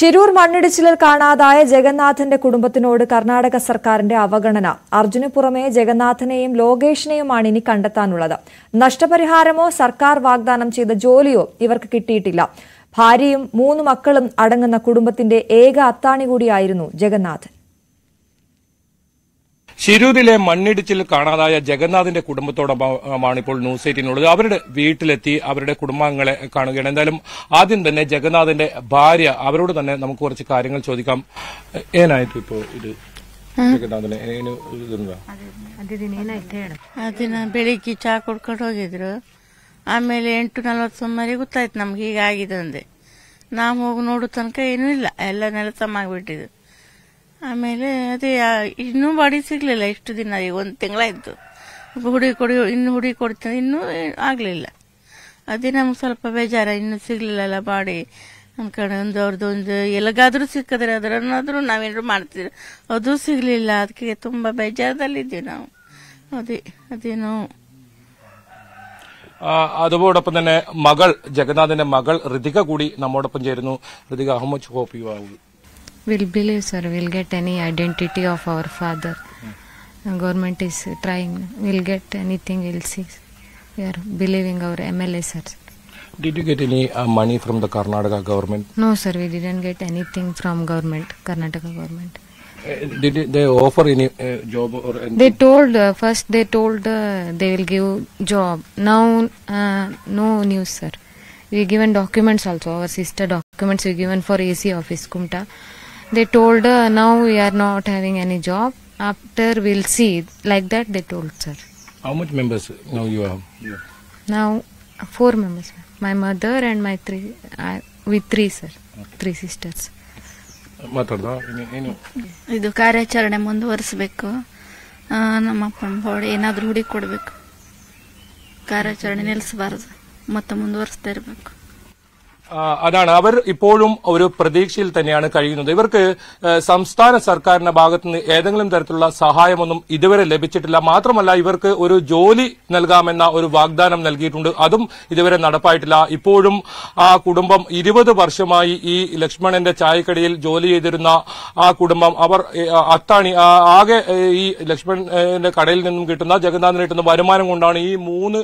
ശിരൂർ മണ്ണിടിച്ചിലിൽ കാണാതായ ജഗന്നാഥന്റെ കുടുംബത്തിനോട് കർണാടക സർക്കാരിന്റെ അവഗണന അർജുന് പുറമെ ജഗന്നാഥനെയും ലോകേഷിനെയുമാണ് ഇനി കണ്ടെത്താനുള്ളത് നഷ്ടപരിഹാരമോ സർക്കാർ വാഗ്ദാനം ചെയ്ത ജോലിയോ ഇവർക്ക് കിട്ടിയിട്ടില്ല ഭാര്യയും മൂന്ന് മക്കളും അടങ്ങുന്ന കുടുംബത്തിന്റെ ഏക അത്താണി കൂടിയായിരുന്നു ജഗന്നാഥൻ ശിരൂരിലെ മണ്ണിടിച്ചിൽ കാണാതായ ജഗന്നാഥിന്റെ കുടുംബത്തോടൊപ്പമാണ് ഇപ്പോൾ ന്യൂസ് എയ്റ്റിനുള്ളത് അവരുടെ വീട്ടിലെത്തി അവരുടെ കുടുംബാംഗങ്ങളെ കാണുകയാണ് എന്തായാലും ആദ്യം തന്നെ ജഗന്നാഥിന്റെ ഭാര്യ അവരോട് തന്നെ നമുക്ക് കുറച്ച് കാര്യങ്ങൾ ചോദിക്കാം ഏനായിട്ട് ഇപ്പോ ഇത് ಜಗನ್ನಾಥನ ಏನು ಅದಿನ ಬೆಳಿಗ್ಗೆ ಚಹಾ ಕೊಡ್ಕೊಂಡು ಹೋಗಿದ್ರು ಆಮೇಲೆ ಎಂಟು ನಲ್ವತ್ತು ಸುಮಾರಿಗೆ ಗೊತ್ತಾಯ್ತು ನಮ್ಗೆ ಈಗ ಆಗಿದೆ ಅಂದೆ ನಾವು ಹೋಗಿ ನೋಡೋ ತನಕ ಏನೂ ಇಲ್ಲ ಎಲ್ಲ ನೆಲಸಮಾಗ್ಬಿಟ್ಟಿದ್ರು ಆಮೇಲೆ ಅದೇ ಇನ್ನೂ ಬಾಡಿ ಸಿಗಲಿಲ್ಲ ಇಷ್ಟು ದಿನ ಈಗ ಒಂದು ತಿಂಗಳಾಯಿತು ಹುಡಿ ಕೊಡಿ ಇನ್ನು ಹುಡಿ ಕೊಡ್ತೀನಿ ಇನ್ನೂ ಆಗಲಿಲ್ಲ ಅದೇ ನಮ್ಗೆ ಸ್ವಲ್ಪ ಬೇಜಾರ ಇನ್ನೂ ಸಿಗಲಿಲ್ಲಲ್ಲ ಬಾಡಿ ಅನ್ಕೊಂಡು ಒಂದು ಅವ್ರದ್ದು ಒಂದು ಎಲ್ಲಿಗಾದ್ರೂ ಸಿಕ್ಕಿದ್ರೆ ಅದರನ್ನಾದ್ರೂ ನಾವೇನಾದ್ರು ಮಾಡ್ತೀವಿ ಅದು ಸಿಗಲಿಲ್ಲ ಅದಕ್ಕೆ ತುಂಬ ಬೇಜಾರದಲ್ಲಿದ್ದೀವಿ ನಾವು ಅದೇ ಅದೇನು അതോടൊപ്പം തന്നെ മകൾ ജഗന്നാഥന്റെ മകൾ ഋതിക കൂടി നമ്മോടൊപ്പം ചേരുന്നു Ritika Ahmed hope you We'll believe, sir, we'll get any identity of our father. Yeah. Hmm. Government is trying, we'll get anything, we'll see. We are believing our MLA, sir. Did you get any uh, money from the Karnataka government? No, sir, we didn't get anything from government, Karnataka government. Uh, did they offer any uh, job or anything? They told, uh, first they told uh, they will give job. Now, uh, no news, sir. We given documents also, our sister documents we given for AC office, Kumta. they told uh, now we are not having any job after we'll see like that they told sir how much members now you have yeah. now four members sir. my mother and my three uh, with three sir okay. three sisters ಇದು ಕಾರ್ಯಾಚರಣೆ ಮುಂದುವರಿಸಬೇಕು ನಮ್ಮ ಅಪ್ಪನ body ಏನಾದರೂ ಹುಡುಕಿ ಕೊಡಬೇಕು ಕಾರ್ಯಾಚರಣೆ ನಿಲ್ಲಿಸಬಾರ್ದು ಮತ್ತೆ ಮುಂದುವರಿಸ್ತಾ ಇರಬೇಕು അതാണ് അവർ ഇപ്പോഴും ഒരു പ്രതീക്ഷയിൽ തന്നെയാണ് കഴിയുന്നത് ഇവർക്ക് സംസ്ഥാന സർക്കാരിന്റെ ഭാഗത്തുനിന്ന് ഏതെങ്കിലും തരത്തിലുള്ള സഹായമൊന്നും ഇതുവരെ ലഭിച്ചിട്ടില്ല മാത്രമല്ല ഇവർക്ക് ഒരു ജോലി നൽകാമെന്ന ഒരു വാഗ്ദാനം നൽകിയിട്ടുണ്ട് അതും ഇതുവരെ നടപ്പായിട്ടില്ല ഇപ്പോഴും ആ കുടുംബം ഇരുപത് വർഷമായി ഈ ലക്ഷ്മണന്റെ ചായക്കടയിൽ ജോലി ചെയ്തിരുന്ന ആ കുടുംബം അവർ അത്താണി ആകെ ഈ ലക്ഷ്മണന്റെ കടയിൽ നിന്നും കിട്ടുന്ന ജഗന്നാഥന് കിട്ടുന്ന വരുമാനം കൊണ്ടാണ് ഈ മൂന്ന്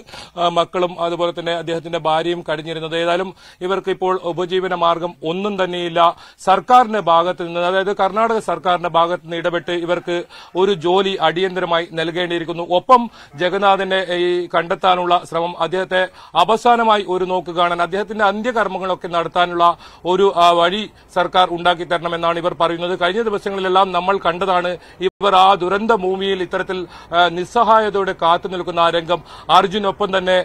മക്കളും അതുപോലെ തന്നെ അദ്ദേഹത്തിന്റെ ഭാര്യയും കഴിഞ്ഞിരുന്നത് ഏതായാലും ഇവർക്ക് ഇപ്പോൾ ഉപജീവന മാർഗം ഒന്നും തന്നെയില്ല സർക്കാരിന്റെ ഭാഗത്ത് നിന്ന് അതായത് കർണാടക സർക്കാരിന്റെ ഭാഗത്ത് നിന്ന് ഇടപെട്ട് ഇവർക്ക് ഒരു ജോലി അടിയന്തരമായി നൽകേണ്ടിയിരിക്കുന്നു ഒപ്പം ജഗന്നാഥിനെ ഈ കണ്ടെത്താനുള്ള ശ്രമം അദ്ദേഹത്തെ അവസാനമായി ഒരു നോക്ക് കാണാൻ അദ്ദേഹത്തിന്റെ അന്ത്യകർമ്മങ്ങളൊക്കെ നടത്താനുള്ള ഒരു വഴി സർക്കാർ ഉണ്ടാക്കി തരണമെന്നാണ് ഇവർ പറയുന്നത് കഴിഞ്ഞ ദിവസങ്ങളിലെല്ലാം നമ്മൾ കണ്ടതാണ് ഇവർ ആ ദുരന്ത ഭൂമിയിൽ ഇത്തരത്തിൽ നിസ്സഹായതയോടെ കാത്തു നിൽക്കുന്ന ആ രംഗം അർജുനൊപ്പം തന്നെ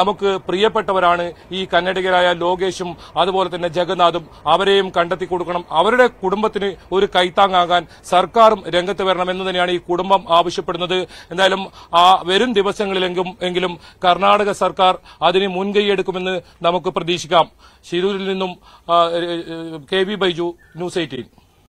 നമുക്ക് പ്രിയപ്പെട്ടവരാണ് ഈ കന്നഡികരായ ലോകേഷും അതുപോലെ തന്നെ ജഗന്നാഥും അവരെയും കണ്ടെത്തി കൊടുക്കണം അവരുടെ കുടുംബത്തിന് ഒരു കൈത്താങ്ങാകാൻ സർക്കാരും രംഗത്ത് വരണമെന്ന് തന്നെയാണ് ഈ കുടുംബം ആവശ്യപ്പെടുന്നത് എന്തായാലും ആ വരും ദിവസങ്ങളിലെങ്കിലും എങ്കിലും കർണാടക സർക്കാർ അതിന് മുൻകൈയെടുക്കുമെന്ന് നമുക്ക് പ്രതീക്ഷിക്കാം ശിരൂരിൽ നിന്നും കെ ബൈജു ന്യൂസ് എയ്റ്റീൻ